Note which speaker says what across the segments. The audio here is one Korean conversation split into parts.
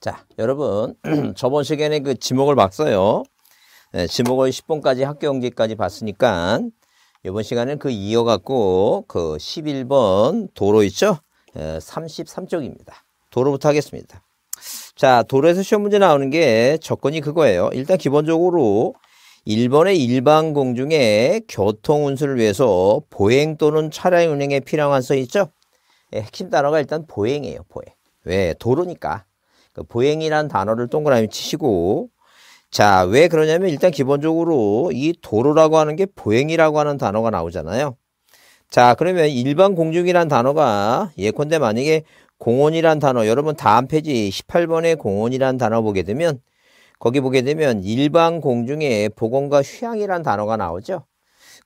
Speaker 1: 자, 여러분 저번 시간에 그 지목을 봤어요. 네, 지목을 10번까지 학교 경기까지 봤으니까 이번 시간은 그 이어갖고 그 11번 도로 있죠? 33쪽입니다. 도로부터 하겠습니다. 자, 도로에서 시험 문제 나오는 게 접근이 그거예요. 일단 기본적으로 1번의 일반 공중의 교통 운수를 위해서 보행 또는 차량 운행에 필요한 서 있죠? 예, 핵심 단어가 일단 보행이에요, 보행. 왜? 도로니까. 그 그러니까 보행이란 단어를 동그라미 치시고 자, 왜 그러냐면 일단 기본적으로 이 도로라고 하는 게 보행이라고 하는 단어가 나오잖아요. 자, 그러면 일반 공중이란 단어가 예컨대 만약에 공원이란 단어, 여러분 다음 페이지 18번의 공원이란 단어 보게 되면 거기 보게 되면 일반 공중에 보건과 휴양이란 단어가 나오죠.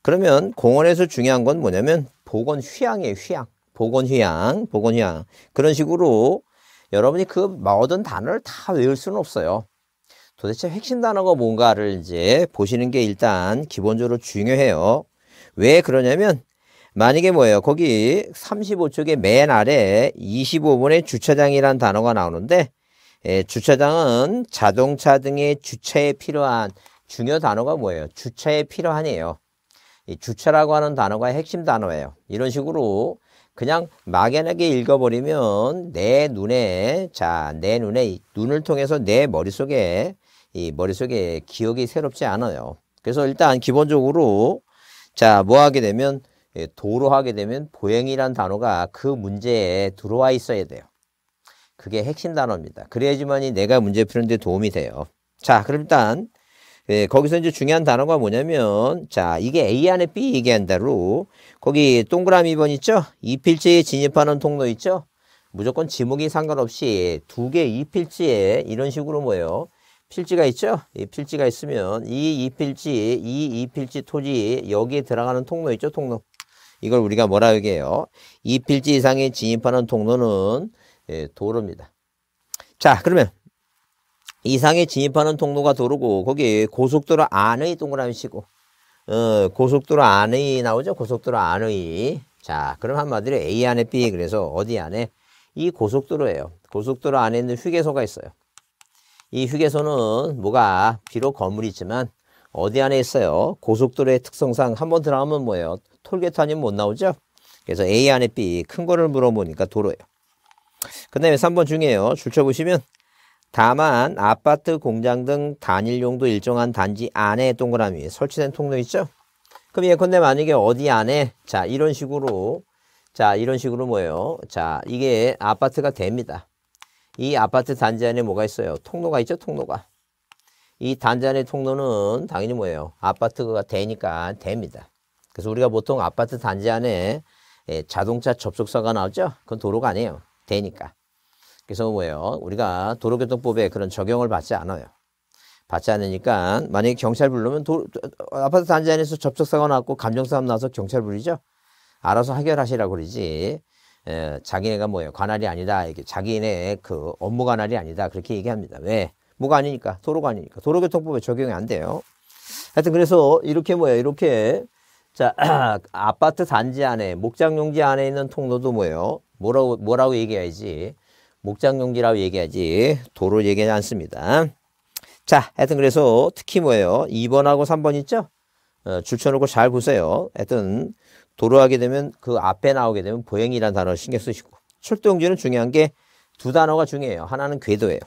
Speaker 1: 그러면 공원에서 중요한 건 뭐냐면 보건 휴양이에요, 휴양. 보건 휴양, 보건 휴양. 그런 식으로 여러분이 그 모든 단어를 다 외울 수는 없어요. 도대체 핵심 단어가 뭔가를 이제 보시는 게 일단 기본적으로 중요해요. 왜 그러냐면 만약에 뭐예요? 거기 3 5쪽에맨 아래 25번에 주차장이란 단어가 나오는데 예, 주차장은 자동차 등의 주차에 필요한 중요 단어가 뭐예요? 주차에 필요하네요. 이 주차라고 하는 단어가 핵심 단어예요. 이런 식으로 그냥 막연하게 읽어버리면 내 눈에 자 내 눈에 눈을 통해서 내 머릿속에 이 머릿속에 기억이 새롭지 않아요. 그래서 일단 기본적으로 자 뭐 하게 되면 예, 도로 하게 되면 보행이란 단어가 그 문제에 들어와 있어야 돼요. 그게 핵심 단어입니다. 그래야지만이 내가 문제 푸는데 도움이 돼요. 자 그럼 일단 예, 거기서 이제 중요한 단어가 뭐냐면 자 이게 A 안에 B 얘기한다로 거기 동그라미 2번 있죠? 이필지에 진입하는 통로 있죠? 무조건 지목이 상관없이 두 개 이필지에 이런 식으로 뭐예요? 필지가 있죠? 이 필지가 있으면 이 이필지, 이 이필지 토지 여기에 들어가는 통로 있죠? 통로. 이걸 우리가 뭐라 얘기해요? 이필지 이상에 진입하는 통로는 예, 도로입니다. 자 그러면 이상에 진입하는 통로가 도로고 거기 고속도로 안의 동그라미 치고 어, 고속도로 안의 나오죠? 고속도로 안의 자 그럼 한마디로 A 안에 B 그래서 어디 안에 이 고속도로예요. 고속도로 안에 있는 휴게소가 있어요. 이 휴게소는 뭐가 비록 건물이 지만 어디 안에 있어요? 고속도로의 특성상 한번 들어가면 뭐예요? 톨게트 아니면 못 나오죠? 그래서 A 안에 B 큰 거를 물어보니까 도로예요. 그 다음에 3번 중에요. 줄쳐보시면 다만 아파트, 공장 등 단일용도 일정한 단지 안에 동그라미 설치된 통로 있죠? 그럼 예컨대 만약에 어디 안에 자 이런 식으로 자 이런 식으로 뭐예요? 자 이게 아파트가 됩니다. 이 아파트 단지 안에 뭐가 있어요? 통로가 있죠? 통로가. 이 단지 안의 통로는 당연히 뭐예요? 아파트가 되니까 됩니다. 그래서 우리가 보통 아파트 단지 안에 예, 자동차 접속사가 나오죠? 그건 도로가 아니에요. 되니까. 그래서 뭐예요? 우리가 도로교통법에 그런 적용을 받지 않아요. 받지 않으니까 만약에 경찰 부르면 도, 아파트 단지 안에서 접촉사고 났고 감정사움 나서 경찰 부르죠 알아서 해결하시라고 그러지. 에, 자기네가 뭐예요? 관할이 아니다. 이게 자기네 그 업무 관할이 아니다. 그렇게 얘기합니다. 왜? 뭐가 아니니까 도로가 아니니까 도로교통법에 적용이 안 돼요. 하여튼 그래서 이렇게 뭐예요? 이렇게 자 아파트 단지 안에 목장용지 안에 있는 통로도 뭐예요? 뭐라고 뭐라고 얘기해야지? 목장 용지라고 얘기하지 도로 얘기하지 않습니다. 자, 하여튼 그래서 특히 뭐예요? 2번하고 3번 있죠? 어, 줄쳐놓고 잘 보세요. 하여튼 도로 하게 되면 그 앞에 나오게 되면 보행이라는 단어 신경 쓰시고 출동지는 중요한 게 두 단어가 중요해요. 하나는 궤도예요.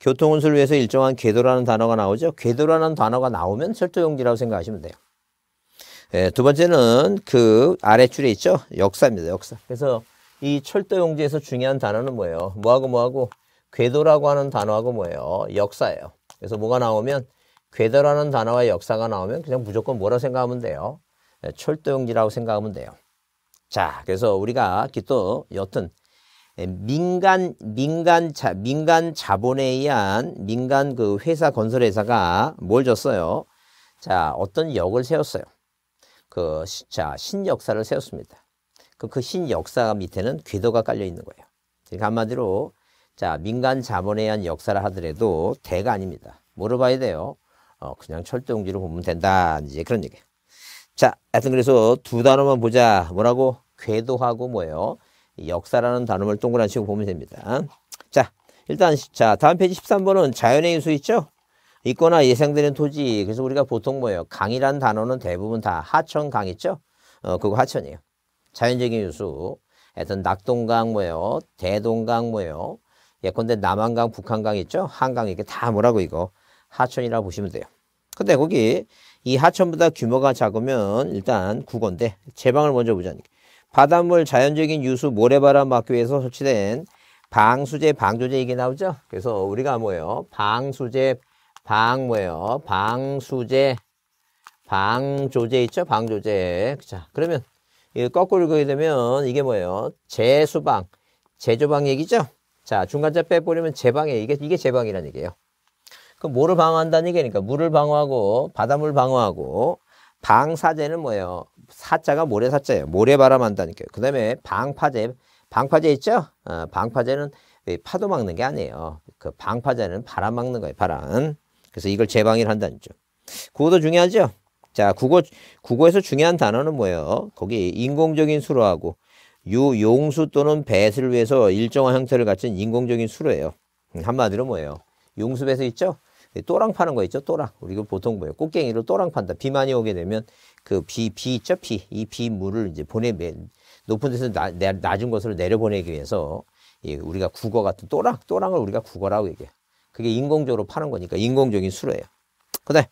Speaker 1: 교통운수를 위해서 일정한 궤도라는 단어가 나오죠. 궤도라는 단어가 나오면 철도용지라고 생각하시면 돼요. 예, 두 번째는 그 아래 줄에 있죠. 역사입니다. 역사. 그래서 이 철도용지에서 중요한 단어는 뭐예요? 뭐하고 뭐하고 궤도라고 하는 단어하고 뭐예요? 역사예요. 그래서 뭐가 나오면 궤도라는 단어와 역사가 나오면 그냥 무조건 뭐라 고 생각하면 돼요? 네, 철도용지라고 생각하면 돼요. 자, 그래서 우리가 기 또 여튼 네, 민간 민간 자 민간 자본에 의한 민간 그 회사 건설 회사가 뭘 줬어요? 자, 어떤 역을 세웠어요. 그자 신역사를 세웠습니다. 그신 그 역사 밑에는 궤도가 깔려 있는 거예요. 그러니까 한마디로 자 민간 자본에 의한 역사를 하더라도 대가 아닙니다. 물어봐야 돼요. 어, 그냥 철도용지로 보면 된다. 이제 그런 얘기예요. 자, 하여튼 그래서 두 단어만 보자. 뭐라고? 궤도하고 뭐예요? 역사라는 단어를 동그란 식으로 보면 됩니다. 자, 일단 자 다음 페이지 13번은 자연의 인수 있죠? 있거나 예상되는 토지. 그래서 우리가 보통 뭐예요? 강이라는 단어는 대부분 다 하천 강 있죠? 어, 그거 하천이에요. 자연적인 유수, 하여튼 낙동강 뭐예요? 대동강 뭐예요? 예컨대 남한강, 북한강 있죠? 한강 이게 렇다 뭐라고 이거? 하천이라고 보시면 돼요. 근데 거기 이 하천보다 규모가 작으면 일단 국어인데 제방을 먼저 보자니까. 바닷물 자연적인 유수 모래바람 막기 위해서 설치된 방수제, 방조제 이게 나오죠? 그래서 우리가 뭐예요? 방수제, 방 뭐예요? 방수제, 방조제 있죠? 방조제. 자, 그러면 이 거꾸로 읽게 되면 이게 뭐예요? 재수방, 재조방 얘기죠? 자, 중간자 빼버리면 제방에 이게 이게 제방이라는 얘기예요. 그 뭐를 방어한다는 얘기니까 그러니까 물을 방어하고 바닷물 방어하고 방사제는 뭐예요? 사자가 모래사자예요. 모래바람 한다니까요. 그 다음에 방파제, 방파제 있죠? 어, 방파제는 파도 막는 게 아니에요. 그 방파제는 바람 막는 거예요. 바람. 그래서 이걸 제방이라 한다는 거죠. 그것도 중요하죠? 자, 국어, 국어에서 중요한 단어는 뭐예요? 거기 인공적인 수로하고 유, 용수 또는 배수를 위해서 일정한 형태를 갖춘 인공적인 수로예요. 음, 한마디로 뭐예요? 용수 배수 있죠? 또랑 파는 거 있죠? 또랑. 우리 가 보통 뭐예요? 꽃갱이로 또랑 판다. 비 많이 오게 되면 그 비, 비 있죠? 비. 이 비 물을 이제 보내, 높은 데서 나, 낮은 곳으로 내려보내기 위해서 예, 우리가 국어 같은 또랑, 또랑을 우리가 국어라고 얘기해요. 그게 인공적으로 파는 거니까 인공적인 수로예요. 그다음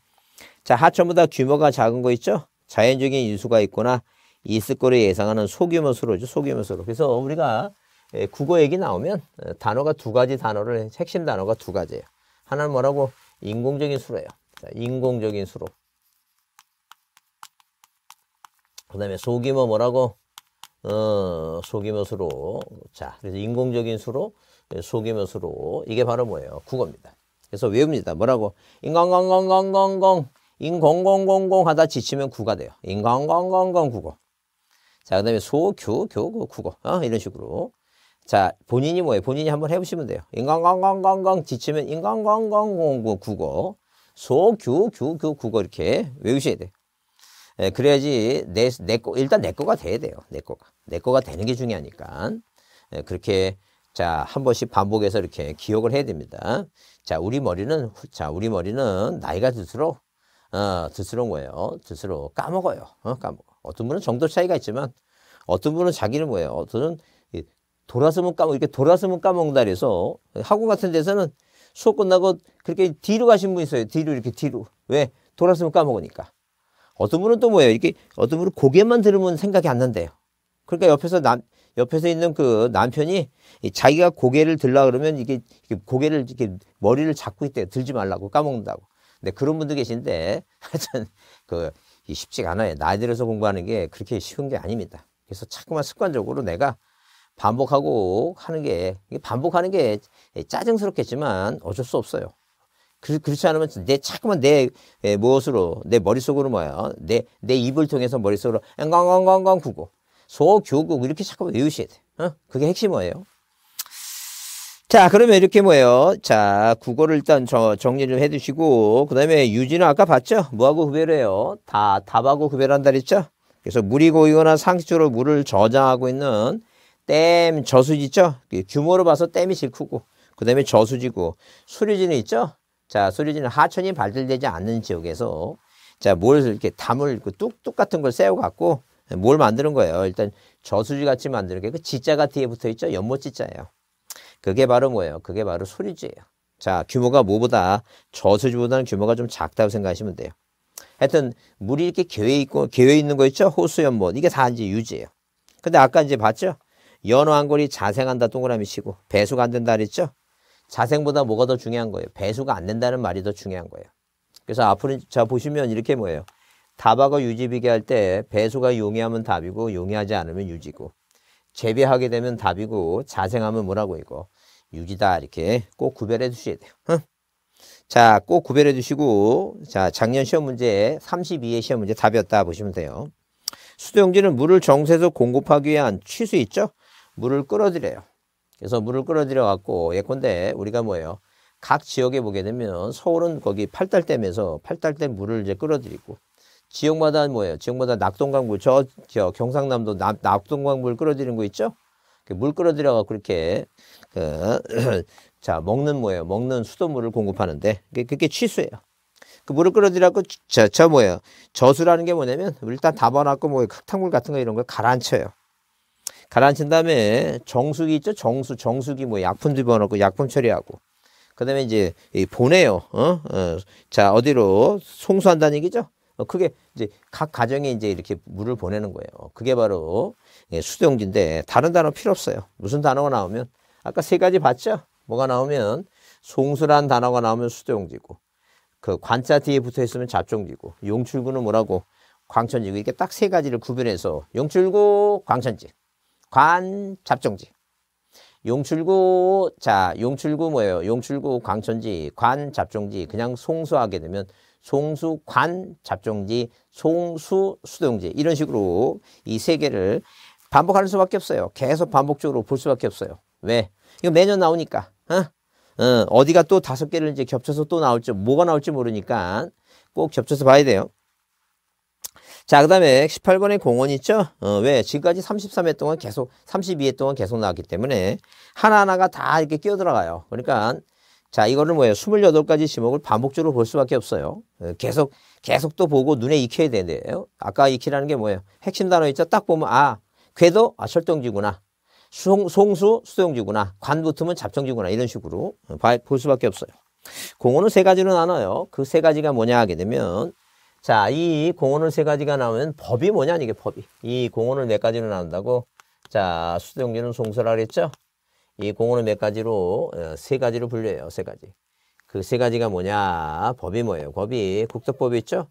Speaker 1: 자, 하천보다 규모가 작은 거 있죠? 자연적인 인수가 있거나 있을 거를 예상하는 소규모 수로죠. 소규모 수로. 그래서 우리가 예, 국어 얘기 나오면 어, 단어가 두 가지 단어를 핵심 단어가 두 가지예요. 하나는 뭐라고 인공적인 수로예요. 자, 인공적인 수로. 그다음에 소규모 뭐라고 어, 소규모 수로. 자, 그래서 인공적인 수로, 예, 소규모 수로. 이게 바로 뭐예요? 국어입니다. 그래서 외웁니다. 뭐라고? 인공공공공공공 인공공공공 하다 지치면 구가 돼요. 인공공공공 국어. 자, 그 다음에 소, 교, 교, 고, 국어. 이런 식으로. 자, 본인이 뭐예요? 본인이 한번 해보시면 돼요. 인공공공공공 지치면 인공공공공 국어. 소, 교, 교, 교, 국어 이렇게 외우셔야 돼요. 예, 그래야지 내, 내 거, 일단 내 거가 돼야 돼요. 내 거가. 내 거가 되는 게 중요하니까. 예, 그렇게 자, 한 번씩 반복해서 이렇게 기억을 해야 됩니다. 자, 우리 머리는, 자, 우리 머리는 나이가 들수록 어, 스스로 뭐예요? 스스로 까먹어요. 어, 까먹어. 어떤 분은 정도 차이가 있지만 어떤 분은 자기를 뭐예요? 어떤 분은 돌아서면 까먹 이렇게 돌아서면 까먹는다 그래서 학원 같은 데서는 수업 끝나고 그렇게 뒤로 가신 분 있어요. 뒤로 이렇게 뒤로. 왜? 돌아서면 까먹으니까. 어떤 분은 또 뭐예요? 이렇게 어떤 분은 고개만 들으면 생각이 안 난대요. 그러니까 옆에서 남 옆에서 있는 그 남편이 자기가 고개를 들라 그러면 이게 고개를 이렇게 머리를 잡고 있대요. 들지 말라고 까먹는다고. 근데 그런 분도 계신데 하여튼 그 쉽지가 않아요. 나이 들어서 공부하는 게 그렇게 쉬운 게 아닙니다. 그래서 자꾸만 습관적으로 내가 반복하고 하는 게 반복하는 게 짜증스럽겠지만 어쩔 수 없어요. 그, 렇지 않으면 내 자꾸만 내 예, 무엇으로 내 머릿속으로 뭐야 내 내 입을 통해서 머릿속으로 엉광광광엉 구고 소교국 이렇게 자꾸 외우셔야 돼. 어? 그게 핵심이에요 자, 그러면 이렇게 뭐예요? 자, 국어를 일단 저, 정리 좀 해두시고, 그 다음에 유지는 아까 봤죠? 뭐하고 구별 해요? 다, 답하고 구별한다 그랬죠? 그래서 물이 고이거나 상식적으로 물을 저장하고 있는 댐, 저수지 있죠? 그 규모로 봐서 댐이 제일 크고, 그 다음에 저수지고, 수류지는 있죠? 자, 수류지는 하천이 발달되지 않는 지역에서, 자, 뭘 이렇게 담을 그 뚝뚝 같은 걸 세워갖고, 뭘 만드는 거예요? 일단 저수지 같이 만드는 게그 지자가 뒤에 붙어 있죠? 연못 지자예요. 그게 바로 뭐예요? 그게 바로 소리지예요. 자, 규모가 뭐보다 저수지보다는 규모가 좀 작다고 생각하시면 돼요. 하여튼 물이 이렇게 개회 있고 개회 있는 거 있죠? 호수 연못. 이게 다 이제 유지예요. 근데 아까 이제 봤죠? 연어 한 골이 자생한다 동그라미 치고 배수가 안 된다 그랬죠? 자생보다 뭐가 더 중요한 거예요? 배수가 안 된다는 말이 더 중요한 거예요. 그래서 앞으로 자 보시면 이렇게 뭐예요? 다하어 유지 비교할 때 배수가 용이하면 답이고 용이하지 않으면 유지고 재배하게 되면 답이고 자생하면 뭐라고 이거 유기다 이렇게 꼭 구별해 주셔야 돼요. 자, 꼭 구별해 주시고 자, 작년 시험 문제 3 2회 시험 문제 답이었다 보시면 돼요. 수도용지는 물을 정수해서 공급하기 위한 취수 있죠? 물을 끌어들여요. 그래서 물을 끌어들여 갖고 예컨대 우리가 뭐예요? 각 지역에 보게 되면 서울은 거기 팔달댐에서 팔달댐 물을 이제 끌어들이고 지역마다 뭐예요? 지역마다 낙동강물 저, 저 경상남도 남, 낙동강물 끌어들이는 거 있죠? 그 물 끌어들여가 그렇게 그, 자 먹는 뭐예요? 먹는 수돗물을 공급하는데 그게 취수예요. 그 물을 끌어들여갖고 저, 저 뭐예요? 저수라는 게 뭐냐면 일단 담아놨고 뭐 흙탕물 같은 거 이런 걸 가라앉혀요. 가라앉힌 다음에 정수기 있죠? 정수, 정수기 뭐 약품 집어넣고 약품 처리하고 그 다음에 이제 보내요. 어? 어. 자 어디로 송수한다는 얘기죠? 어, 그게 이제 각 가정에 이제 이렇게 물을 보내는 거예요. 어, 그게 바로 예, 수도용지인데 다른 단어 필요 없어요. 무슨 단어가 나오면 아까 세 가지 봤죠? 뭐가 나오면 송수란 단어가 나오면 수도용지고 그 관자 뒤에 붙어 있으면 잡종지고 용출구는 뭐라고 광천지고 이렇게 딱 세 가지를 구별해서 용출구 광천지 관 잡종지 용출구 자 용출구 뭐예요 용출구 광천지 관 잡종지 그냥 송수하게 되면 송수관 잡종지, 송수 수동지 이런 식으로 이 세 개를 반복하는 수밖에 없어요. 계속 반복적으로 볼 수밖에 없어요. 왜? 이거 매년 나오니까. 어? 어, 어디가 또 다섯 개를 이제 겹쳐서 또 나올지 뭐가 나올지 모르니까 꼭 겹쳐서 봐야 돼요. 자, 그 다음에 18번의 공원 있죠? 어, 왜? 지금까지 33회 동안 계속, 32회 동안 계속 나왔기 때문에 하나하나가 다 이렇게 끼어들어가요. 그러니까 자, 이거는 뭐예요? 28가지 지목을 반복적으로 볼 수밖에 없어요. 예, 계속, 계속 또 보고 눈에 익혀야 되네요. 아까 익히라는 게 뭐예요? 핵심 단어 있죠? 딱 보면, 아, 궤도, 아, 철동지구나. 송, 수 수동지구나. 관 붙으면 잡정지구나. 이런 식으로 예, 볼 수밖에 없어요. 공원은 세 가지로 나눠요. 그 세 가지가 뭐냐 하게 되면, 자, 이 공원은 세 가지가 나오면 법이 뭐냐, 이게 법이. 이 공원을 네 가지로 나눈다고. 자, 수동지는 송수라 그랬죠? 이 공헌은 몇 네 가지로 어, 세 가지로 분류해요. 세 가지. 그 세 가지가 뭐냐? 법이 뭐예요? 법이 국토법이 있죠.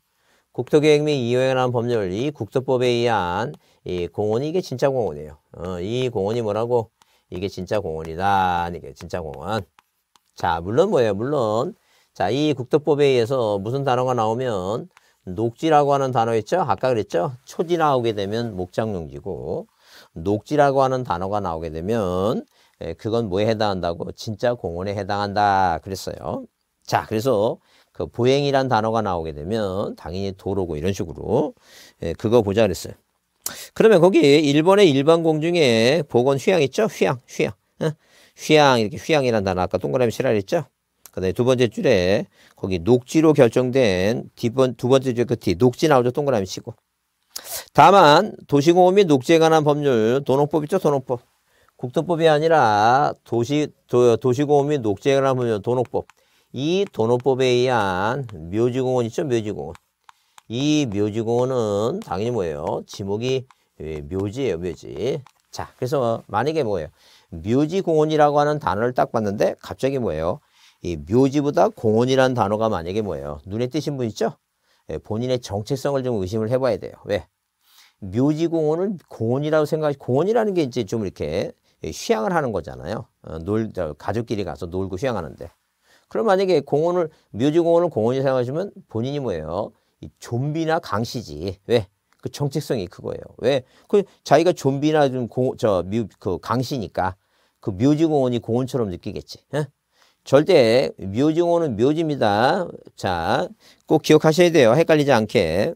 Speaker 1: 국토계획 및 이용에 관한 법률 이 국토법에 의한 이 공원이 이게 진짜 공원이에요. 어, 이 공원이 뭐라고? 이게 진짜 공원이다. 이게 진짜 공원. 자, 물론 뭐예요? 물론 자, 이 국토법에 의해서 무슨 단어가 나오면 녹지라고 하는 단어 있죠? 아까 그랬죠? 초지 나오게 되면 목장용지고 녹지라고 하는 단어가 나오게 되면 예, 그건 뭐에 해당한다고? 진짜 공원에 해당한다. 그랬어요. 자, 그래서 그 보행이란 단어가 나오게 되면 당연히 도로고 이런 식으로 예, 그거 보자 그랬어요. 그러면 거기 일본의 일반공 중에 보건 휴양 있죠? 휴양, 휴양. 휴양, 이렇게 휴양이란 단어 아까 동그라미 실화 했죠? 그 다음에 두 번째 줄에 거기 녹지로 결정된 뒷번, 두 번째 줄그 뒤, 녹지 나오죠? 동그라미 치고. 다만 도시공원 및 녹지에 관한 법률, 도농법 있죠? 도농법. 국토법이 아니라 도시, 도, 도시공원 및 녹지개발하면 도노법이도노법에 의한 묘지공원 있죠? 묘지공원. 이 묘지공원은 당연히 뭐예요? 지목이 예, 묘지예요, 묘지. 자, 그래서 만약에 뭐예요? 묘지공원이라고 하는 단어를 딱 봤는데 갑자기 뭐예요? 이 묘지보다 공원이라는 단어가 만약에 뭐예요? 눈에 띄신 분 있죠? 예, 본인의 정체성을 좀 의심을 해봐야 돼요. 왜? 묘지공원을 공원이라고 생각하시, 공원이라는 게 이제 좀 이렇게 예, 휴양을 하는 거잖아요. 어, 놀 가족끼리 가서 놀고 휴양하는데. 그럼 만약에 공원을 묘지공원을 공원이 사용하시면 본인이 뭐예요? 이 좀비나 강시지. 왜? 그 정체성이 그거예요. 왜? 그 자기가 좀비나 좀저그 강시니까 그 묘지공원이 공원처럼 느끼겠지. 에? 예? 절대 묘지공원은 묘지입니다. 자, 꼭 기억하셔야 돼요. 헷갈리지 않게.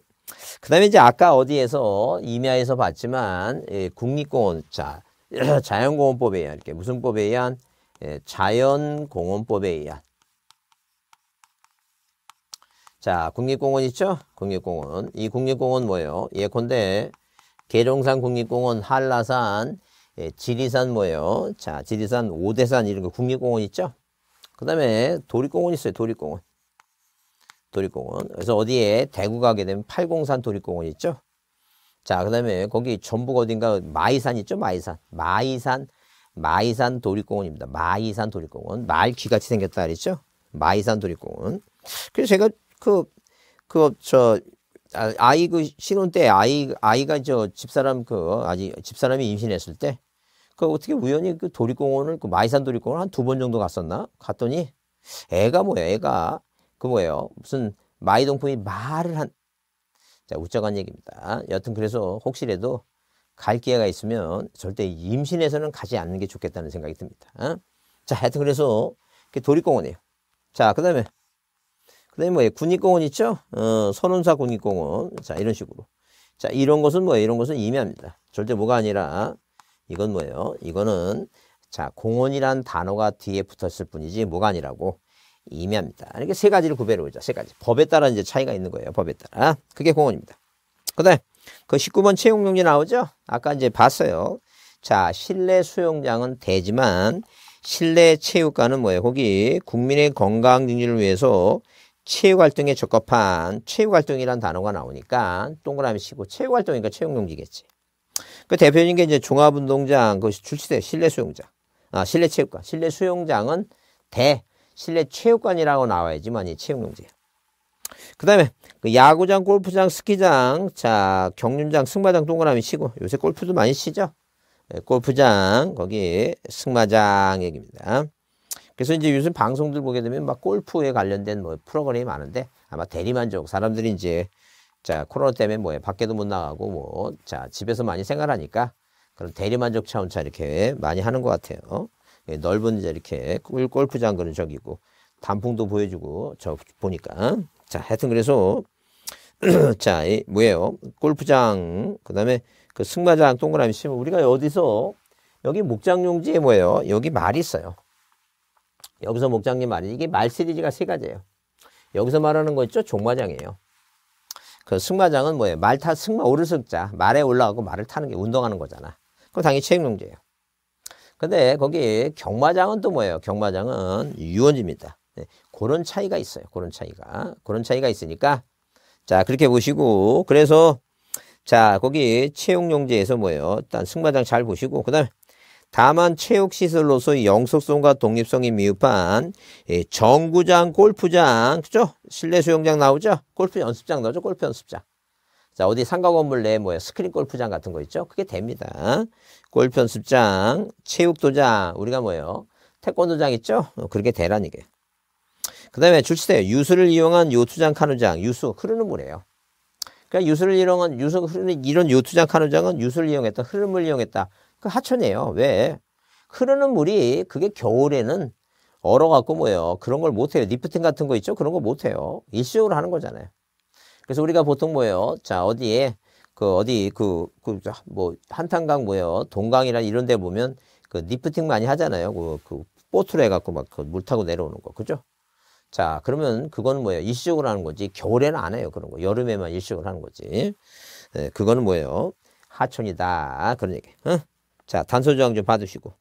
Speaker 1: 그 다음에 이제 아까 어디에서 임야에서 봤지만 예, 국립공원 자 자연공원법에 의한 이렇게 무슨 법에 의한 예, 자연공원법에 의한 자 국립공원 있죠? 국립공원 이 국립공원 뭐예요? 예컨대 계룡산 국립공원, 한라산, 예, 지리산 뭐예요? 자 지리산, 오대산 이런 거 국립공원 있죠? 그 다음에 도립공원 있어요 도립공원 도립공원 그래서 어디에 대구 가게 되면 팔공산 도립공원 있죠? 자, 그 다음에 거기 전북 어딘가 마이산 있죠? 마이산. 마이산. 마이산 도립공원입니다. 마이산 도립공원. 말 귀같이 생겼다 그랬죠? 마이산 도립공원. 그래서 제가 그, 그, 저, 아, 아이 그 신혼 때 아이, 아이가 저 집사람 그, 아직 집사람이 임신했을 때, 그 어떻게 우연히 그 도립공원을, 그 마이산 도립공원 한 두 번 정도 갔었나? 갔더니 애가 뭐예요? 애가 그 뭐예요? 무슨 마이동풍이 말을 한, 자, 웃자간 얘기입니다. 여튼 그래서 혹시라도 갈 기회가 있으면 절대 임신해서는 가지 않는 게 좋겠다는 생각이 듭니다. 어? 자, 하여튼 그래서 도립공원이에요. 자, 그 다음에, 그 다음에 뭐예요? 군립공원 있죠? 어, 선운사 군립공원 자, 이런 식으로. 자, 이런 것은 뭐예요? 이런 것은 임야입니다 절대 뭐가 아니라, 이건 뭐예요? 이거는, 자, 공원이란 단어가 뒤에 붙었을 뿐이지 뭐가 아니라고. 임의합니다. 이렇게 세 가지를 구별해 보자. 세 가지. 법에 따라 이제 차이가 있는 거예요. 법에 따라. 그게 공헌입니다 그다음 그 19번 채용용지 나오죠? 아까 이제 봤어요. 자, 실내 수영장은 되지만 실내 체육관은 뭐예요? 거기 국민의 건강 증진을 위해서 체육활동에 적합한 체육활동이란 단어가 나오니까 동그라미 치고 체육활동이니까 채용용지겠지그 대표적인 게 이제 종합운동장, 그것이 출시돼요. 실내 수영장. 아, 실내 체육관. 실내 수영장은 대, 실내 체육관이라고 나와야지만 이 체육용지예요. 그다음에 그 야구장, 골프장, 스키장, 자 경륜장, 승마장 동그라미 치고 요새 골프도 많이 치죠. 네, 골프장 거기 승마장 얘기입니다. 그래서 이제 요즘 방송들 보게 되면 막 골프에 관련된 뭐 프로그램이 많은데 아마 대리만족 사람들이 이제 자 코로나 때문에 뭐 밖에도 못 나가고 뭐 자 집에서 많이 생활하니까 그런 대리만족 차원차 이렇게 많이 하는 것 같아요. 예, 넓은 이제 이렇게 골프장 그런 저기고 단풍도 보여주고 저 보니까 자 하여튼 그래서 자이 뭐예요 골프장 그다음에 그 승마장 동그라미 치면 우리가 어디서 여기 목장용지에 뭐예요 여기 말이 있어요 여기서 목장님 말이 이게 말 시리즈가 세 가지예요 여기서 말하는 거 있죠 종마장이에요 그 승마장은 뭐예요 말타 승마 오르승자 말에 올라가고 말을 타는 게 운동하는 거잖아 그럼 당연히 체육용지예요 근데 거기 경마장은 또 뭐예요? 경마장은 유원지입니다. 네, 그런 차이가 있어요. 그런 차이가. 그런 차이가 있으니까. 자, 그렇게 보시고. 그래서, 자, 거기 체육용지에서 뭐예요? 일단 승마장 잘 보시고. 그 다음에, 다만 체육시설로서의 영속성과 독립성이 미흡한 정구장, 골프장, 그죠? 실내 수영장 나오죠? 골프 연습장 나오죠? 골프 연습장. 자, 어디 상가 건물 내에 뭐예요? 스크린 골프장 같은 거 있죠? 그게 됩니다. 골프 연습장, 체육 도장, 우리가 뭐예요? 태권도장 있죠? 어, 그렇게 되란이 게. 그 다음에 줄치대요 유수를 이용한 요투장 카누장. 유수, 흐르는 물이에요. 그러니까 유수를 이용한, 유수 흐르는, 이런 요투장 카누장은 유수를 이용했다. 흐름을 이용했다. 그 하천이에요. 왜? 흐르는 물이 그게 겨울에는 얼어갖고 뭐예요. 그런 걸 못해요. 리프팅 같은 거 있죠? 그런 거 못해요. 일시적으로 하는 거잖아요. 그래서 우리가 보통 뭐예요? 자, 어디에 그 어디 그 그뭐 한탄강 뭐예요? 동강이나 이런 데 보면 그 리프팅 많이 하잖아요. 그, 그보트를해 갖고 막 그, 물 타고 내려오는 거. 그죠? 자, 그러면 그건 뭐예요? 일식적으로 하는 거지. 겨울에는 안 해요. 그런 거. 여름에만 일식적으로 하는 거지. 네, 그거는 뭐예요? 하천이다. 그런 얘기. 응? 자, 단서조항좀 받으시고.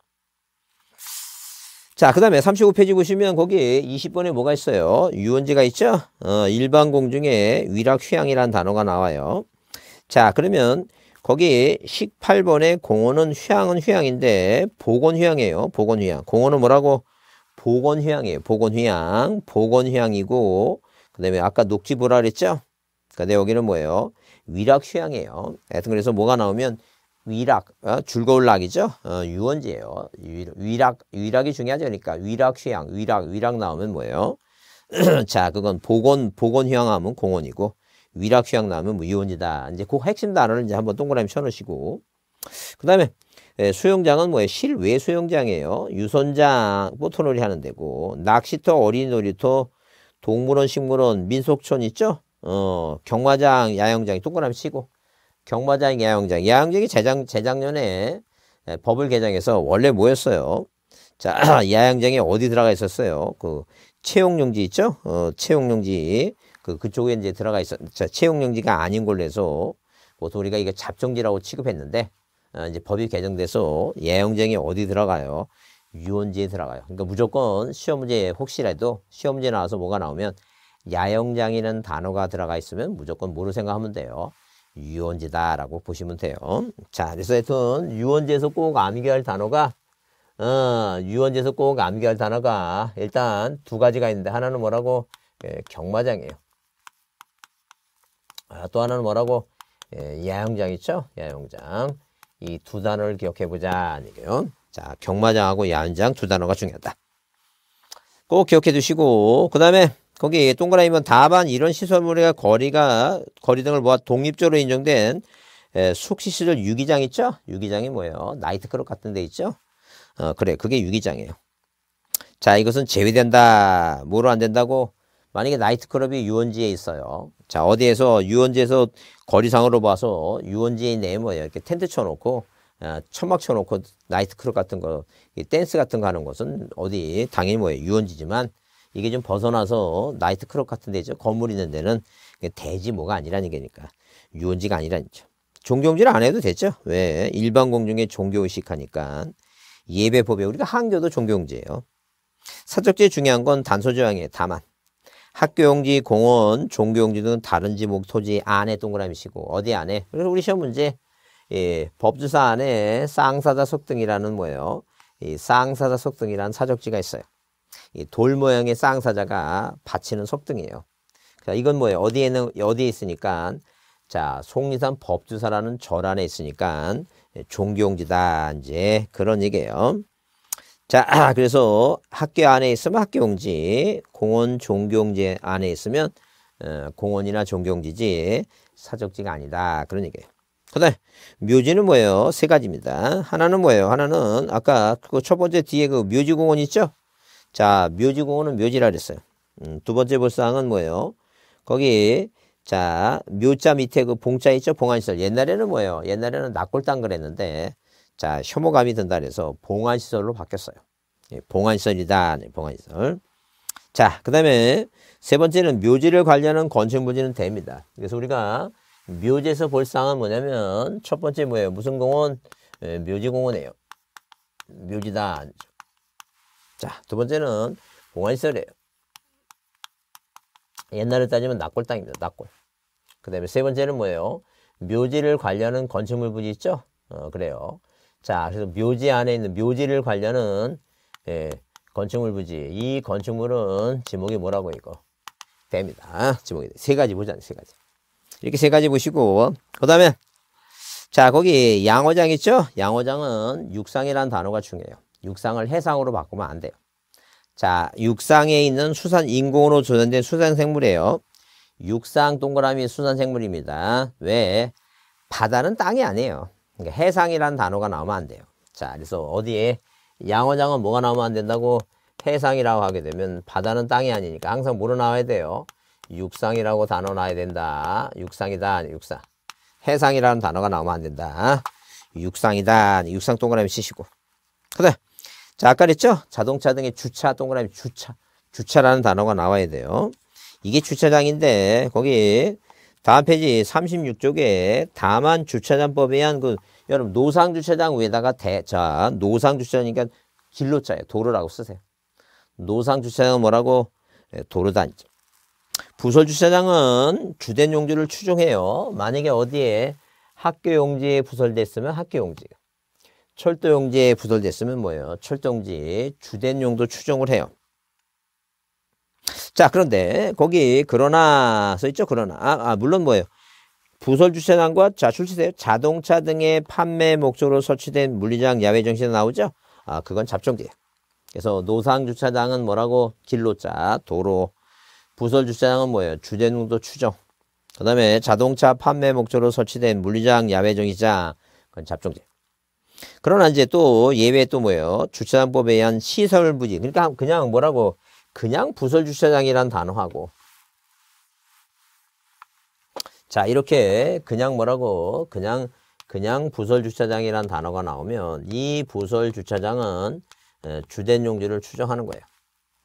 Speaker 1: 자, 그 다음에 35페이지 보시면 거기 20번에 뭐가 있어요? 유원지가 있죠? 어, 일반공 중에 위락휴양이라는 단어가 나와요. 자, 그러면 거기 18번에 공원은 휴양은 휴양인데 보건휴양이에요. 보건휴양. 공원은 뭐라고? 보건휴양이에요. 보건휴양. 보건휴양이고 그 다음에 아까 녹지 보라 그랬죠? 근데 그러니까 여기는 뭐예요? 위락휴양이에요. 하여튼 그래서 뭐가 나오면 위락, 어? 즐거울 락이죠. 어, 유원지예요. 위락, 위락이 중요하죠. 그러니까 위락 휴양, 위락, 위락 나오면 뭐예요? 자, 그건 보건, 보건 휴양 하면 공원이고 위락 휴양 나오면 뭐 유원지다. 이제 그 핵심 단어를 이제 한번 동그라미 쳐놓으시고 그다음에 예, 수영장은 뭐예요? 실외 수영장이에요. 유선장, 보트놀이 하는 데고 낚시터, 어린이 놀이터, 동물원, 식물원, 민속촌 있죠? 어, 경마장, 야영장이 동그라미 치고 경마장 야영장. 야영장이 재작, 재작년에 예, 법을 개정해서 원래 뭐였어요? 자, 야영장에 어디 들어가 있었어요? 그 채용용지 있죠? 어, 채용용지. 그, 그쪽에 이제 들어가 있었, 자, 채용용지가 아닌 걸로 해서 보통 우리가 이게 잡종지라고 취급했는데, 어, 이제 법이 개정돼서 야영장이 어디 들어가요? 유원지에 들어가요. 그러니까 무조건 시험 문제 혹시라도 시험 문제 나와서 뭐가 나오면 야영장이라는 단어가 들어가 있으면 무조건 뭐로 생각하면 돼요? 유원제다라고 보시면 돼요. 자, 그래서 하여튼 유원제에서 꼭 암기할 단어가 어, 유원제에서 꼭 암기할 단어가 일단 두 가지가 있는데 하나는 뭐라고 예, 경마장이에요. 아, 또 하나는 뭐라고 예, 야영장 있죠? 야영장 이 두 단어를 기억해 보자 이게요. 자, 경마장하고 야영장 두 단어가 중요하다. 꼭 기억해 두시고 그 다음에 거기 동그라미면 다만 이런 시설물의 거리가 거리 등을 모아 독립적으로 인정된 에, 숙시 시절 유기장 있죠? 유기장이 뭐예요? 나이트클럽 같은 데 있죠? 어, 그래 그게 유기장이에요. 자 이것은 제외된다. 뭐로 안 된다고? 만약에 나이트클럽이 유원지에 있어요. 자 어디에서 유원지에서 거리상으로 봐서 유원지에 있네 뭐예요? 이렇게 텐트 쳐놓고 어, 천막 쳐놓고 나이트클럽 같은 거 댄스 같은 거 하는 것은 어디 당연히 뭐예요? 유원지지만 이게 좀 벗어나서 나이트크럽 같은 데죠. 건물 있는 데는 대지 뭐가 아니라는 게니까. 유원지가 아니라는거죠 종교음질 안 해도 되죠. 왜? 일반 공중에 종교의식 하니까. 예배법에 우리가 한교도 종교용지예요. 사적지에 중요한 건 단소조항이에요. 다만 학교용지, 공원, 종교용지 등 다른 지목 토지 안에 동그라미 시고 어디 안에 그래서 우리 시험 문제 예, 법주사 안에 쌍사자속 등이라는 뭐예요? 이 쌍사자속 등이라는 사적지가 있어요. 이돌 모양의 쌍사자가 받치는 속등이에요. 자, 이건 뭐예요? 어디에는 어디에 있으니까 자, 속리산 법주사라는 절 안에 있으니까 예, 종교용지다 이제 그런 얘기예요. 자, 그래서 학교 안에 있으면 학교용지, 공원 종교용지 안에 있으면 어, 공원이나 종교용지지 사적지가 아니다 그런 얘기예요. 그다음 묘지는 뭐예요? 세 가지입니다. 하나는 뭐예요? 하나는 아까 그 첫 번째 뒤에 그 묘지공원 있죠? 자, 묘지공원은 묘지라 그랬어요. 음, 두 번째 볼 사항은 뭐예요? 거기 자, 묘자 밑에 그 봉자 있죠? 봉안시설. 옛날에는 뭐예요? 옛날에는 낙골당 그랬는데 자, 혐오감이 든다 그래서 봉안시설로 바뀌었어요. 예, 봉안시설이다. 네, 봉안시설. 자, 그 다음에 세 번째는 묘지를 관리하는 건축부지는 됩니다. 그래서 우리가 묘지에서 볼 사항은 뭐냐면 첫 번째 뭐예요? 무슨 공원? 예, 묘지공원이에요. 묘지다. 자, 두 번째는 봉안시설이에요. 옛날에 따지면 낙골 땅입니다. 낙골. 그 다음에 세 번째는 뭐예요? 묘지를 관리하는 건축물 부지 있죠? 어, 그래요. 자, 그래서 묘지 안에 있는 묘지를 관련한 예, 건축물 부지. 이 건축물은 지목이 뭐라고 이거? 됩니다. 지목이 세 가지 보자는 세 가지. 이렇게 세 가지 보시고 그 다음에 자 거기 양어장 있죠? 양어장은 육상이라는 단어가 중요해요. 육상을 해상으로 바꾸면 안 돼요. 자, 육상에 있는 수산 인공으로 조련된 수산 생물이에요. 육상 동그라미 수산 생물입니다. 왜? 바다는 땅이 아니에요. 그러니까 해상이란 단어가 나오면 안 돼요. 자, 그래서 어디에 양어장은 뭐가 나오면 안 된다고 해상이라고 하게 되면 바다는 땅이 아니니까 항상 물어 나와야 돼요? 육상이라고 단어 나와야 된다. 육상이다. 육상. 해상이라는 단어가 나오면 안 된다. 육상이다. 육상 동그라미 치시고. 그래. 자, 아까 그랬죠? 자동차 등의 주차, 동그라미 주차. 주차라는 단어가 나와야 돼요. 이게 주차장인데, 거기 다음 페이지 36쪽에 다만 주차장법에 의한 그, 여러분, 노상주차장 위에다가 대, 자, 노상주차장이니까 길로 짜요. 도로라고 쓰세요. 노상주차장은 뭐라고? 예, 도로 단지 부설 주차장은 주된 용지를 추종해요. 만약에 어디에 학교 용지에 부설됐으면 학교 용지가. 철도용지에 부설됐으면 뭐예요? 철도용지 주된 용도 추정을 해요. 자 그런데 거기 그러나 써 있죠 그러나 아, 아 물론 뭐예요 부설 주차장과 자 출시돼요 자동차 등의 판매 목적으로 설치된 물리장 야외 정신에 나오죠 아 그건 잡종지예요 그래서 노상 주차장은 뭐라고 길로자 도로 부설 주차장은 뭐예요 주된 용도 추정 그 다음에 자동차 판매 목적으로 설치된 물리장 야외 정신장 그건 잡종지예요 그러나 이제 또 예외 또 뭐예요? 주차장법에 의한 시설 부지. 그러니까 그냥 뭐라고 그냥 부설 주차장이란 단어하고 자 이렇게 그냥 뭐라고 그냥 그냥 부설 주차장이란 단어가 나오면 이 부설 주차장은 주된 용지를 추정하는 거예요.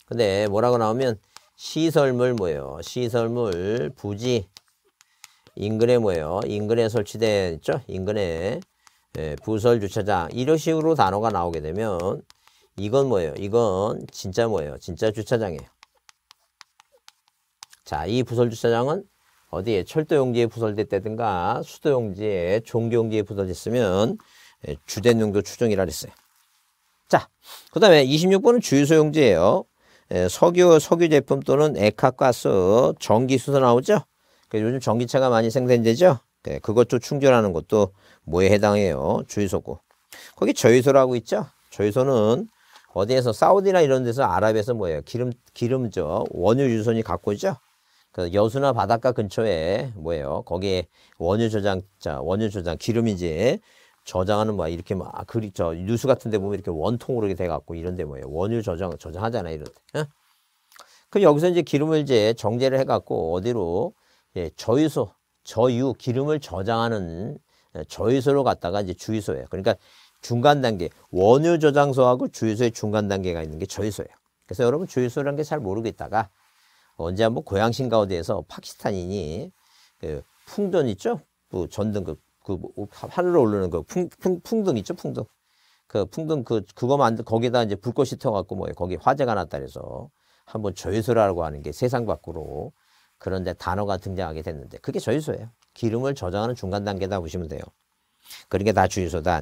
Speaker 1: 근데 뭐라고 나오면 시설물 뭐예요? 시설물 부지 인근에 뭐예요? 인근에 설치된 있죠? 인근에 예, 부설 주차장 이런 식으로 단어가 나오게 되면 이건 뭐예요? 이건 진짜 뭐예요? 진짜 주차장이에요. 자, 이 부설 주차장은 어디에 철도용지에 부설됐다든가 수도용지에 종교용지에 부설됐으면 예, 주된 용도 추정이라 그랬어요. 자, 그 다음에 26번은 주유소용지예요. 예, 석유, 석유 제품 또는 액화가스, 전기수소 나오죠? 그 요즘 전기차가 많이 생산되죠? 네, 그것도 충전하는 것도 뭐에 해당해요? 주유소고. 거기 저유소라고 있죠? 저유소는 어디에서 사우디나 이런 데서 아랍에서 뭐예요? 기름 기름저 원유 유선이 갖고 있죠. 그 여수나 바닷가 근처에 뭐예요? 거기에 원유 저장자, 원유 저장 기름이제 저장하는 뭐 이렇게 막 뭐, 아, 그리 저 뉴스 같은데 보면 이렇게 원통으로 이렇게 돼 갖고 이런데 뭐예요? 원유 저장 저장하잖아 이런데. 그 여기서 이제 기름을 이제 정제를 해갖고 어디로 예, 저유소 저유 기름을 저장하는 저유소로 갔다가 이제 주유소예요. 그러니까 중간 단계 원유 저장소하고 주유소의 중간 단계가 있는 게 저유소예요. 그래서 여러분 주유소라는 게 잘 모르고 있다가 언제 한번 고양신가 운데에서 파키스탄인이 그풍전 있죠? 그 전등 그, 그 뭐, 하늘로 오르는 그 풍, 풍, 풍등 있죠? 풍등. 그 풍등 그 그거 만든 거기다 이제 불꽃이 튀어갖고 뭐 거기 화재가 났다 그래서 한번 저유소라고 하는 게 세상 밖으로 그런데 단어가 등장하게 됐는데 그게 저유소예요. 기름을 저장하는 중간 단계다 보시면 돼요. 그런 게다 주유소다.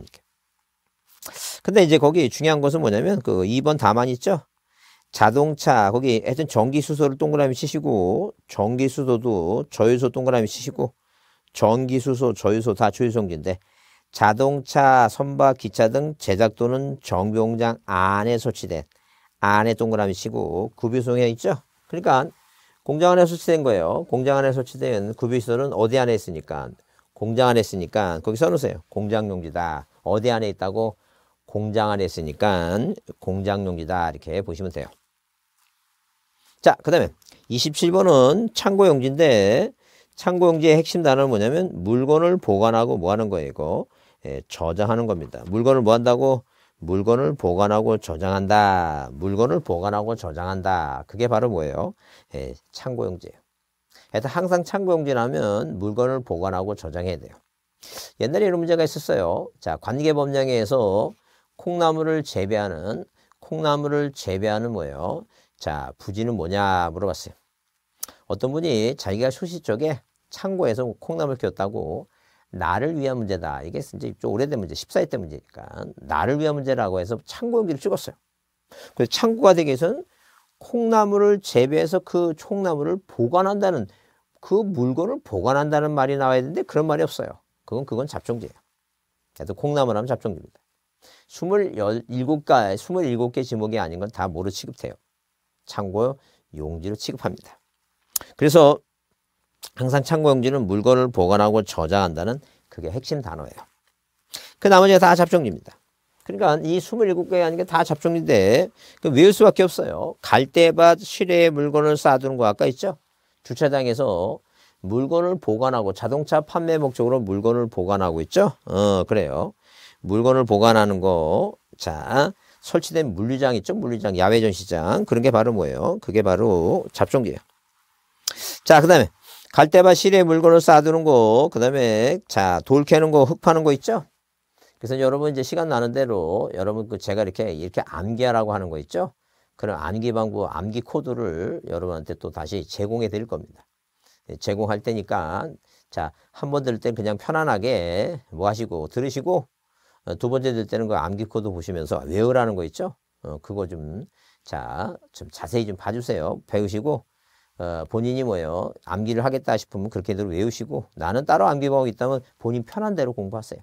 Speaker 1: 근데 이제 거기 중요한 것은 뭐냐면 그 2번 다만 있죠. 자동차 거기 하여튼 전기 수소를 동그라미 치시고 전기 수소도 저유소 동그라미 치시고 전기 수소 저유소 다 주유소인데 자동차 선박 기차 등 제작 또는 정비 공장 안에 설치된 안에 동그라미 치고 구비소에 있죠. 그러니까 공장 안에 설치된 거예요. 공장 안에 설치된 구비시설은 어디 안에 있으니까 공장 안에 있으니까 거기 써놓으세요. 공장용지다. 어디 안에 있다고 공장 안에 있으니까 공장용지다 이렇게 보시면 돼요. 자, 그 다음에 27번은 창고용지인데 창고용지의 핵심 단어는 뭐냐면 물건을 보관하고 뭐 하는 거예요, 이거? 예, 저장하는 겁니다. 물건을 뭐 한다고? 물건을 보관하고 저장한다. 물건을 보관하고 저장한다. 그게 바로 뭐예요? 예, 창고용지예요. 그래서 항상 창고용지라면 물건을 보관하고 저장해야 돼요. 옛날에 이런 문제가 있었어요. 자, 관계법령에서 콩나물을 재배하는 콩나물을 재배하는 뭐예요? 자, 부지는 뭐냐 물어봤어요. 어떤 분이 자기가 소시 쪽에 창고에서 콩나물 키웠다고 나를 위한 문제다. 이게 이제 좀 오래된 문제, 14회 때 문제니까 나를 위한 문제라고 해서 창고용지를 찍었어요. 그래서 창고가 되기 위해서는 콩나물을 재배해서 그 콩나물을 보관한다는 그 물건을 보관한다는 말이 나와야 되는데 그런 말이 없어요. 그건 그건 잡종제예요. 그래서 콩나물 하면 잡종제입니다. 2 7개 27개 지목이 아닌 건 다모로 취급돼요. 창고 용지로 취급합니다. 그래서 항상 창고용지는 물건을 보관하고 저장한다는 그게 핵심 단어예요. 그 나머지가 다 잡종리입니다. 그러니까 이 27개의 아닌 게 다 잡종리인데 그 외울 수밖에 없어요. 갈대밭 실외에 물건을 쌓아두는 거 아까 있죠? 주차장에서 물건을 보관하고 자동차 판매 목적으로 물건을 보관하고 있죠? 어, 그래요. 물건을 보관하는 거. 자, 설치된 물류장 있죠? 물류장, 야외 전시장. 그런 게 바로 뭐예요? 그게 바로 잡종기예요. 자, 그 다음에 갈대밭 실에 물건을 쌓아두는 거, 그 다음에, 자, 돌 캐는 거, 흙 파는 거 있죠? 그래서 여러분 이제 시간 나는 대로 여러분 그 제가 이렇게, 이렇게 암기하라고 하는 거 있죠? 그런 암기 방법, 암기 코드를 여러분한테 또 다시 제공해 드릴 겁니다. 예, 제공할 테니까, 자, 한 번 들을 때 그냥 편안하게 뭐 하시고, 들으시고, 어, 두 번째 들 때는 그 암기 코드 보시면서 외우라는 거 있죠? 어, 그거 좀, 자, 좀 자세히 좀 봐주세요. 배우시고, 어, 본인이 뭐예요 암기를 하겠다 싶으면 그렇게들 외우시고 나는 따로 암기방법 이 있다면 본인 편한 대로 공부하세요.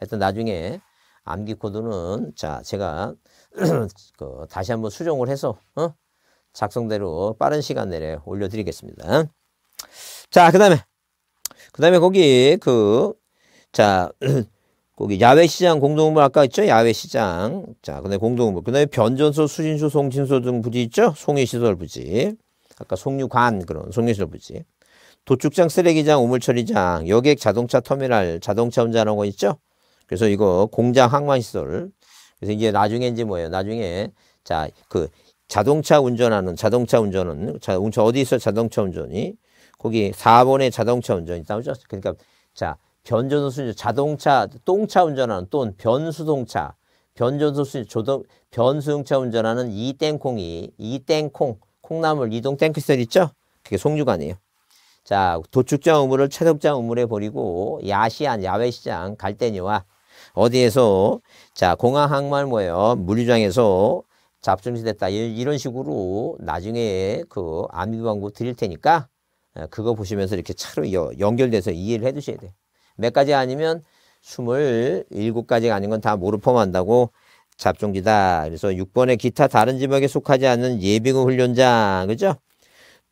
Speaker 1: 하여튼 나중에 암기 코드는 자 제가 그 다시 한번 수정을 해서 어? 작성대로 빠른 시간 내에 올려드리겠습니다. 자 그다음에 그다음에 거기 그 자 거기 야외 시장 공동음물 아까 있죠? 야외 시장. 자, 근데 공동음물. 그다음에 변전소, 수신소, 송신소 등 부지 있죠? 송해 시설 부지. 아까 송유관 그런 송유설부지. 도축장, 쓰레기장, 우물처리장, 여객 자동차 터미널, 자동차 운전하고 있죠. 그래서 이거 공장 항만시설. 그래서 이제 나중에 이제 뭐예요? 나중에 자, 그 자동차 운전하는 자동차 운전은 자, 운전 어디 있어 자동차 운전이 거기 4번에 자동차 운전이 나오죠. 그러니까 자, 변전소 순위 자동차 똥차 운전하는 또 변수동차 변전소 순위 조동 변수용차 운전하는 이땡콩이 이땡콩 콩나물 이동 탱크셀 있죠? 그게 송유관이에요. 자, 도축장 우물을 채석장 우물에 버리고 야시안 야외시장 갈대니와 어디에서 자 공항 항만 모여 물류장에서 잡중시됐다 이런 식으로 나중에 그 암기 광고 드릴 테니까 그거 보시면서 이렇게 차로 연결돼서 이해를 해 두셔야 돼요. 몇 가지 아니면 27가지가 아닌 건 다 모르 펌한다고 잡종기다. 그래서 6번에 기타 다른 지역에 속하지 않는 예비군 훈련장. 그죠?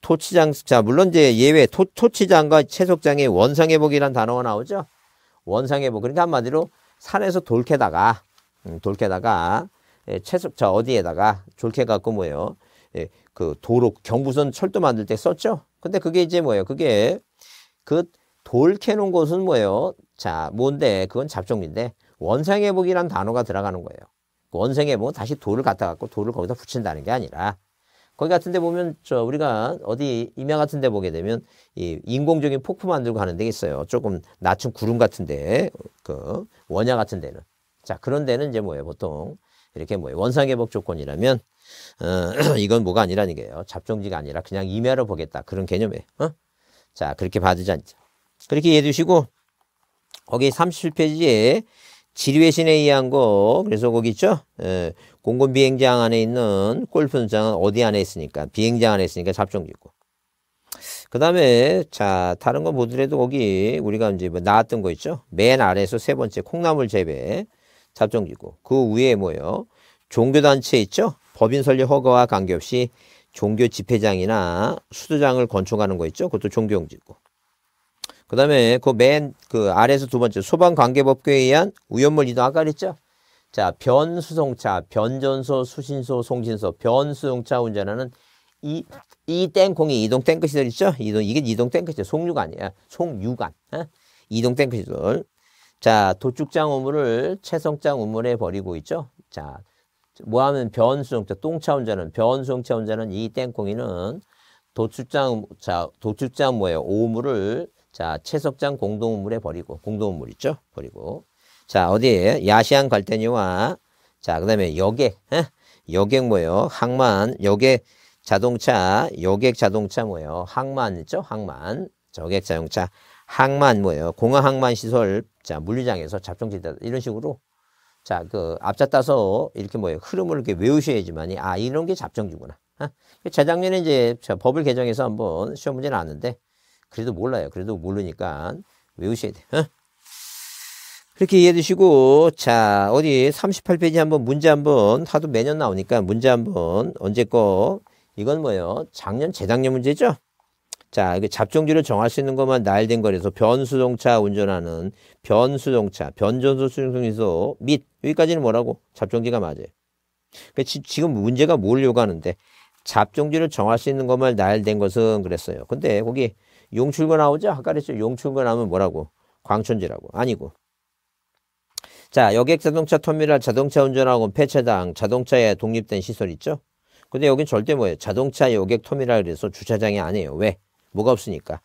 Speaker 1: 토치장, 자, 물론 이제 예외, 토, 토치장과 채석장의 원상회복이란 단어가 나오죠? 원상회복. 그러니까 한마디로 산에서 돌캐다가, 음, 돌캐다가, 예, 채석 자, 어디에다가 졸캐갖고 뭐예요? 예, 그 도로, 경부선 철도 만들 때 썼죠? 근데 그게 이제 뭐예요? 그게 그 돌 캐놓은 곳은 뭐예요? 자, 뭔데? 그건 잡종인데, 원상회복이란 단어가 들어가는 거예요. 원생에 뭐 다시 돌을 갖다 갖고 돌을 거기다 붙인다는 게 아니라 거기 같은 데 보면 저 우리가 어디 임야 같은 데 보게 되면 이 인공적인 폭포 만들고 하는 데 있어요. 조금 낮은 구름 같은 데, 그 원야 같은 데는. 자, 그런 데는 이제 뭐예요? 보통 이렇게 뭐예요? 원상회복 조건이라면 어, 이건 뭐가 아니라는 게요. 잡종지가 아니라 그냥 임야로 보겠다. 그런 개념에 어? 자, 그렇게 봐주지 않죠. 그렇게 이해해 주시고 거기 30페이지에 지류의 신에 의한 거 그래서 거기 있죠 예, 공군 비행장 안에 있는 골프 장은 어디 안에 있으니까 비행장 안에 있으니까 잡종기고 그 다음에 자 다른 거 보더라도 거기 우리가 이제 뭐 나왔던 거 있죠 맨 아래에서 세 번째 콩나물 재배 잡종기고 그 위에 뭐요 종교단체 있죠 법인 설립 허가와 관계없이 종교 집회장이나 수도장을 건축하는 거 있죠 그것도 종교용지고 그다음에 그맨그 그 아래에서 두 번째 소방 관계 법규에 의한 우연물 이동 아까 그랬죠? 자, 변수송차, 변전소, 수신소, 송신소, 변수송차 운전하는 이, 이 땡콩이 이동 땡크시설 있죠? 이동, 이게 이동 땡크시설, 송유가 아니야. 송유관. 어? 이동 땡크시설. 자, 도축장 우물을 채성장 우물에 버리고 있죠? 자, 뭐 하면 변수송차, 똥차 운전은, 변수송차 운전은 이 땡콩이는 도축장, 자, 도축장 뭐예요? 오물을 자, 채석장 공동우물에 버리고, 공동우물 있죠? 버리고. 자, 어디에? 야시안 갈대니와, 자, 그 다음에 여객, 에? 여객 뭐예요? 항만, 여객 자동차, 여객 자동차 뭐예요? 항만 있죠? 항만. 저객 자동차, 항만 뭐예요? 공항 항만 시설, 자, 물류장에서 잡종짓다 이런 식으로 자, 그, 앞자 따서 이렇게 뭐예요? 흐름을 이렇게 외우셔야지만이, 아, 이런 게잡종지구나 아, 그 재작년에 이제 법을 개정해서 한번 시험 문제 나왔는데, 그래도 몰라요. 그래도 모르니까 외우셔야 돼요. 어? 그렇게 이해해 주시고 자 어디 38페이지 한번 문제 한번 하도 매년 나오니까 문제 한번 언제 거 이건 뭐예요? 작년 재작년 문제죠? 자, 이게 잡종지를 정할 수 있는 것만 나열된 거리서 변수동차 운전하는 변수동차, 변전소 수용성이소 및 여기까지는 뭐라고? 잡종지가 맞아요. 그러니까 지, 금 문제가 뭘 요구하는데 잡종지를 정할 수 있는 것만 나열된 것은 그랬어요. 근데 거기 용출거 나오죠? 아까 그랬죠? 용출거 나오면 뭐라고? 광천지라고. 아니고. 자, 여객 자동차 터미널 자동차 운전하고 폐차장 자동차에 독립된 시설 있죠? 근데 여긴 절대 뭐예요? 자동차 여객 터미널에서 주차장이 아니에요. 왜? 뭐가 없으니까.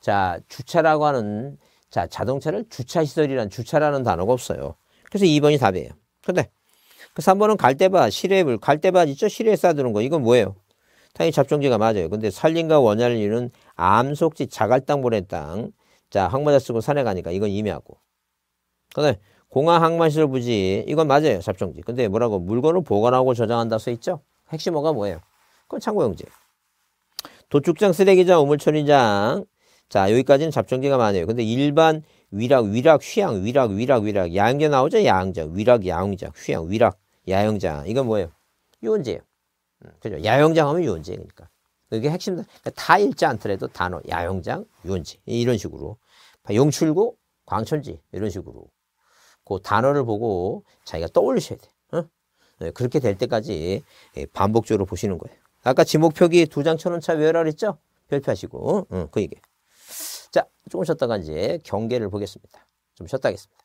Speaker 1: 자, 주차라고 하는 자, 자동차를 주차 시설이란 주차라는 단어가 없어요. 그래서 2번이 답이에요. 근데 그 3번은 갈대밭, 실외물, 갈대밭 있죠? 실외에 쌓아두는 거. 이건 뭐예요? 당연히 잡종지가 맞아요. 근데 살림과 원야를 이루는 암속지 자갈땅 보낸 땅. 자, 항마자 쓰고 산에 가니까 이건 임의하고. 근데 공화 항마시설 부지 이건 맞아요. 잡종지. 근데 뭐라고 물건을 보관하고 저장한다 써 있죠? 핵심어가 뭐예요? 그건 창고용지. 도축장, 쓰레기장, 우물처리장. 자, 여기까지는 잡종지가 많아요. 근데 일반 위락, 위락, 휘양 위락, 위락, 위락. 야영장 나오죠? 야영장. 위락, 야영장. 휴양, 위락, 야영장. 이건 뭐예요? 유원지예요. 음, 그죠? 야영장 하면 유원지 그러니까. 그게 핵심, 그러다 그러니까 읽지 않더라도 단어, 야영장, 유원지, 이런 식으로. 용출구, 광천지, 이런 식으로. 그 단어를 보고 자기가 떠올리셔야 돼. 어? 네, 그렇게 될 때까지 예, 반복적으로 보시는 거예요. 아까 지목표기 두 장 천 원차 외라 그랬죠? 별표하시고, 응, 그 얘기. 자, 조금 쉬었다가 이제 경계를 보겠습니다. 좀 쉬었다 하겠습니다.